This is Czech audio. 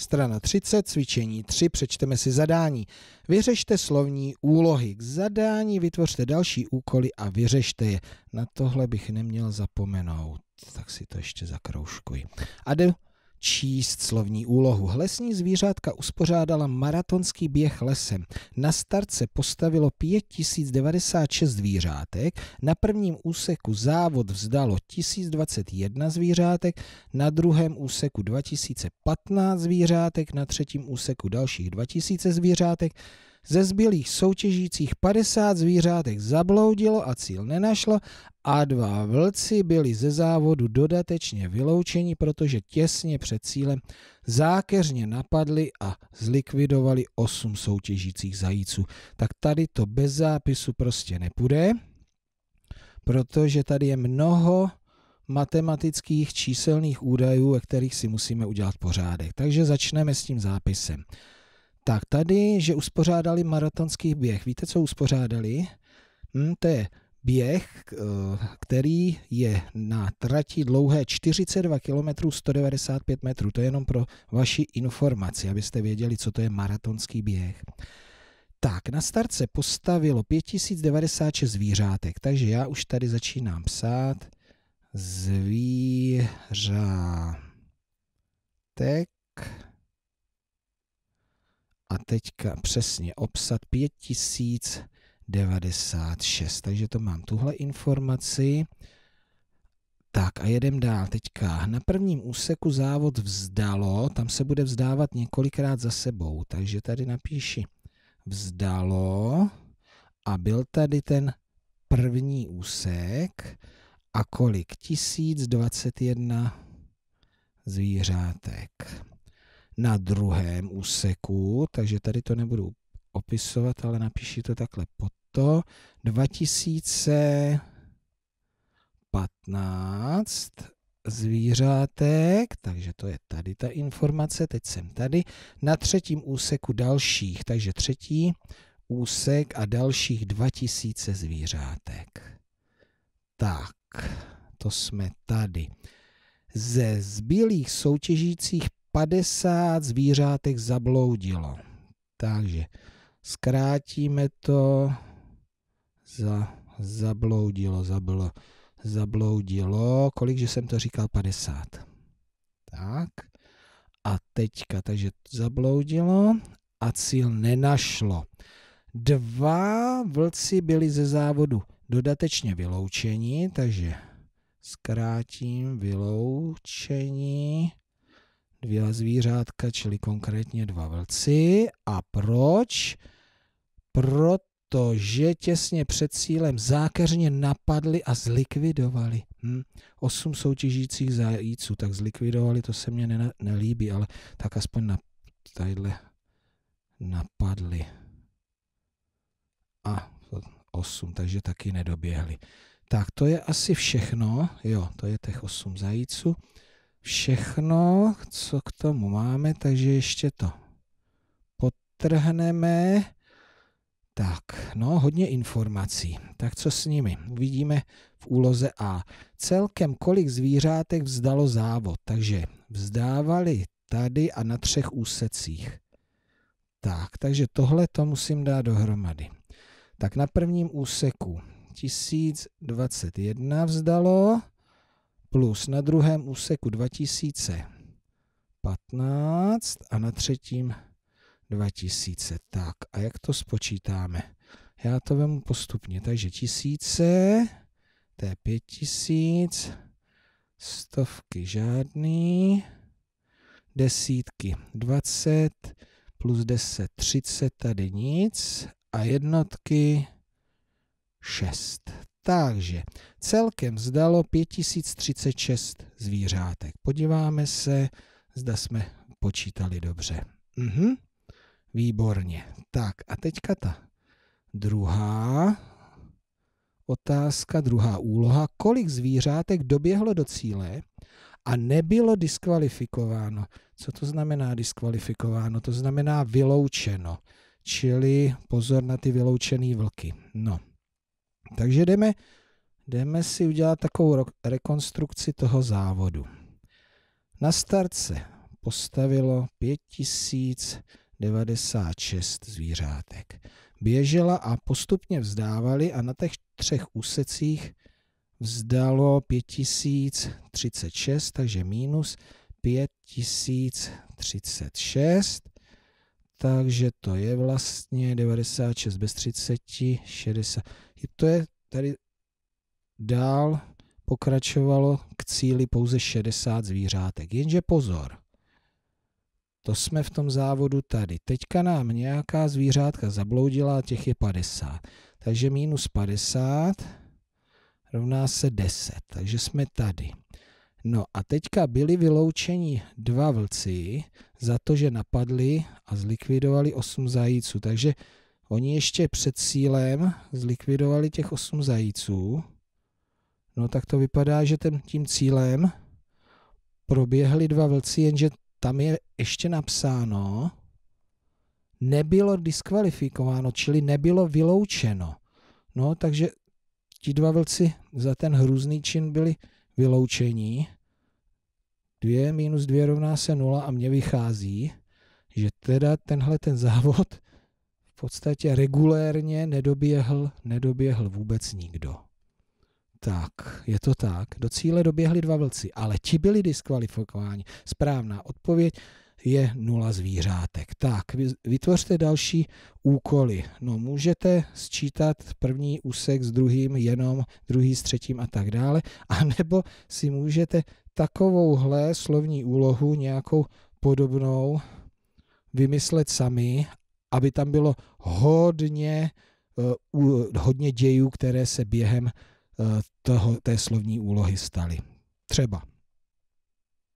Strana 30, cvičení 3, přečteme si zadání. Vyřešte slovní úlohy. K zadání vytvořte další úkoly a vyřešte je. Na tohle bych neměl zapomenout. Tak si to ještě zakroužkuji. A jdu číst slovní úlohu. Lesní zvířátka uspořádala maratonský běh lesem. Na start se postavilo 5096 zvířátek, na prvním úseku závod vzdalo 1021 zvířátek, na druhém úseku 2015 zvířátek, na třetím úseku dalších 2000 zvířátek, ze zbylých soutěžících 50 zvířátek zabloudilo a cíl nenašlo a dva vlci byli ze závodu dodatečně vyloučeni, protože těsně před cílem zákeřně napadli a zlikvidovali 8 soutěžících zajíců. Tak tady to bez zápisu prostě nepůjde, protože tady je mnoho matematických číselných údajů, ve kterých si musíme udělat pořádek. Takže začneme s tím zápisem. Tak tady, že uspořádali maratonský běh. Víte, co uspořádali? Hm, to je běh, eh, který je na trati dlouhé 42 km 195 metrů. To je jenom pro vaši informaci, abyste věděli, co to je maratonský běh. Tak, na start se postavilo 5096 zvířátek, takže já už tady začínám psát zvířátek a teďka přesně obsat 5096. Takže to mám tuhle informaci. Tak a jedem dál teďka. Na prvním úseku závod vzdalo, tam se bude vzdávat několikrát za sebou, takže tady napíši vzdalo a byl tady ten první úsek a kolik? 1021 zvířátek na druhém úseku, takže tady to nebudu opisovat, ale napíši to takhle pod to. 2015 zvířátek, takže to je tady ta informace, teď jsem tady. Na třetím úseku dalších, takže třetí úsek a dalších 2000 zvířátek. Tak, to jsme tady. Ze zbylých soutěžících 50 zvířátek zabloudilo. Takže zkrátíme to za zabloudilo, zablo, zabloudilo. Kolik, že jsem to říkal? 50. Tak. A teďka, takže zabloudilo a cíl nenašlo. Dva vlci byli ze závodu dodatečně vyloučeni, takže zkrátím vyloučení dvě zvířátka, čili konkrétně dva vlci. A proč? Protože těsně před cílem zákeřně napadli a zlikvidovali. Hm? Osm soutěžících zajíců, tak zlikvidovali, to se mně ne, nelíbí, ale tak aspoň na, tadyhle napadli. A osm, takže taky nedoběhli. Tak to je asi všechno. Jo, to je těch osm zajíců všechno, co k tomu máme, takže ještě to potrhneme. Tak, no, hodně informací. Tak co s nimi? Uvidíme v úloze A. Celkem kolik zvířátek vzdalo závod? Takže vzdávali tady a na třech úsecích. Tak, takže tohle to musím dát dohromady. Tak na prvním úseku 1021 vzdalo, plus na druhém úseku 2015 a na třetím 2000. Tak a jak to spočítáme? Já to vemu postupně, takže tisíce, to je 5000, stovky žádný, desítky 20, plus 10, 30, tady nic a jednotky 6. Takže celkem zdalo 5036 zvířátek. Podíváme se, zda jsme počítali dobře. Mhm, výborně. Tak a teďka ta druhá otázka, druhá úloha. Kolik zvířátek doběhlo do cíle a nebylo diskvalifikováno? Co to znamená diskvalifikováno? To znamená vyloučeno. Čili pozor na ty vyloučené vlky. No, takže jdeme, jdeme si udělat takovou rekonstrukci toho závodu. Na start se postavilo 5096 zvířátek. Běžela a postupně vzdávali a na těch třech úsecích vzdalo 5036, takže minus 5036, takže to je vlastně 96 bez 30, 60. I to je tady dál pokračovalo k cíli pouze 60 zvířátek. Jenže pozor, to jsme v tom závodu tady. Teďka nám nějaká zvířátka zabloudila a těch je 50. Takže minus 50 rovná se 10. Takže jsme tady. No a teďka byli vyloučeni dva vlci za to, že napadli a zlikvidovali 8 zajíců. Takže Oni ještě před cílem zlikvidovali těch 8 zajíců. No tak to vypadá, že ten, tím cílem proběhli dva vlci, jenže tam je ještě napsáno, nebylo diskvalifikováno, čili nebylo vyloučeno. No, takže ti dva vlci za ten hrůzný čin byli vyloučení. 2 minus 2 rovná se 0 a mně vychází, že teda tenhle ten závod podstatě regulérně nedoběhl, nedoběhl vůbec nikdo. Tak, je to tak. Do cíle doběhli dva vlci, ale ti byli diskvalifikováni. Správná odpověď je nula zvířátek. Tak, vytvořte další úkoly. No, můžete sčítat první úsek s druhým, jenom druhý s třetím a tak dále, a nebo si můžete takovouhle slovní úlohu nějakou podobnou vymyslet sami aby tam bylo hodně, eh, hodně dějů, které se během eh, toho, té slovní úlohy staly. Třeba